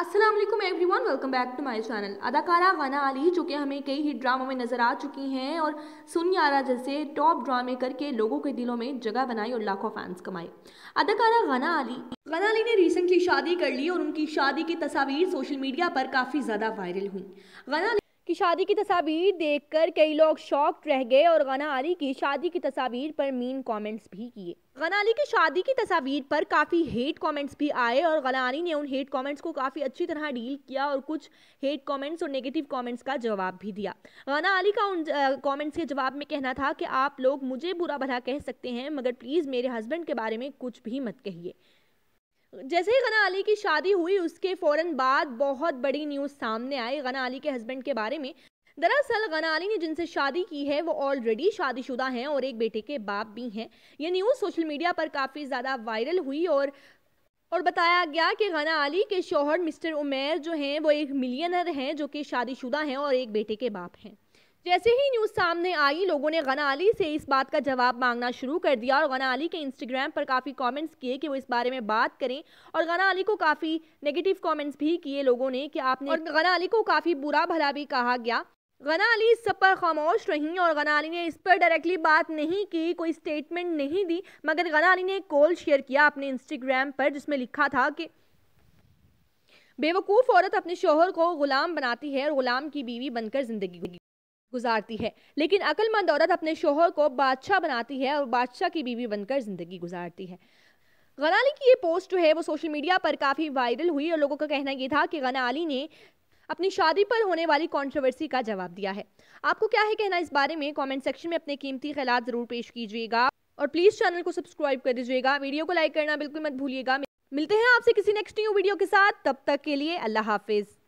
Aslam everyone welcome back to my channel अदाकारा वना अली जो कि हमें कई हिट ड्रामों में नज़र आ चुकी हैं और सुनियारा आरा जैसे टॉप ड्रामे करके लोगों के दिलों में जगह बनाई और लाखों फैंस कमाए अदाकारा वना अली वना अली ने रिसेंटली शादी कर ली और उनकी शादी की तस्वीर सोशल मीडिया पर काफ़ी ज़्यादा वायरल हुई वना कि शादी की तस्वीर देखकर कई लोग शॉक्ड रह गए और गना अली की शादी की तस्वीर पर मीन कमेंट्स भी किए गना अली की शादी की तस्वीर पर काफ़ी हेट कमेंट्स भी आए और गना अली ने उन हेट कमेंट्स को काफ़ी अच्छी तरह डील किया और कुछ हेट कमेंट्स और नेगेटिव कमेंट्स का जवाब भी दिया गना अली का उन कॉमेंट्स के जवाब में कहना था कि आप लोग मुझे बुरा भला कह सकते हैं मगर प्लीज़ मेरे हस्बैंड के बारे में कुछ भी मत कहिए जैसे ही गना अली की शादी हुई उसके फ़ौरन बाद बहुत बड़ी न्यूज़ सामने आई गना अली के हस्बैंड के बारे में दरअसल गना अली ने जिनसे शादी की है वो ऑलरेडी शादीशुदा हैं और एक बेटे के बाप भी हैं ये न्यूज़ सोशल मीडिया पर काफ़ी ज़्यादा वायरल हुई और और बताया गया कि गना अली के शोहर मिस्टर उमेर जो हैं वो एक मिलियनर हैं जो कि शादीशुदा हैं और एक बेटे के बाप हैं जैसे ही न्यूज़ सामने आई लोगों ने गना अली से इस बात का जवाब मांगना शुरू कर दिया और गना अली के इंस्टाग्राम पर काफ़ी कमेंट्स किए कि वो इस बारे में बात करें और गना अली को काफ़ी नेगेटिव कमेंट्स भी किए लोगों ने कि आपने और गना अली को काफ़ी बुरा भला भी कहा गया गना अली इस सब पर खामोश रहीं और गना अली ने इस पर डायरेक्टली बात नहीं की कोई स्टेटमेंट नहीं दी मगर गना अली ने एक कॉल शेयर किया अपने इंस्टाग्राम पर जिसमें लिखा था कि बेवकूफ़ औरत अपने शोहर को ग़ुलाम बनाती है और ग़ुलाम की बीवी बनकर ज़िंदगी गुजारती है लेकिन अकलमंद औरत अपने शोहर को बादशाह बनाती है और बादशाह की बीवी बनकर ज़िंदगी गुजारती है गना अली की ये पोस्ट जो है वो सोशल मीडिया पर काफ़ी वायरल हुई और लोगों का कहना ये था कि गना अली ने अपनी शादी पर होने वाली कंट्रोवर्सी का जवाब दिया है आपको क्या है कहना इस बारे में कमेंट सेक्शन में अपने कीमती ख्याल ज़रूर पेश कीजिएगा और प्लीज़ चैनल को सब्सक्राइब कर दीजिएगा वीडियो को लाइक करना बिल्कुल मत भूलिएगा मिलते हैं आपसे किसी नेक्स्ट न्यू वीडियो के साथ तब तक के लिए अल्लाह हाफिज़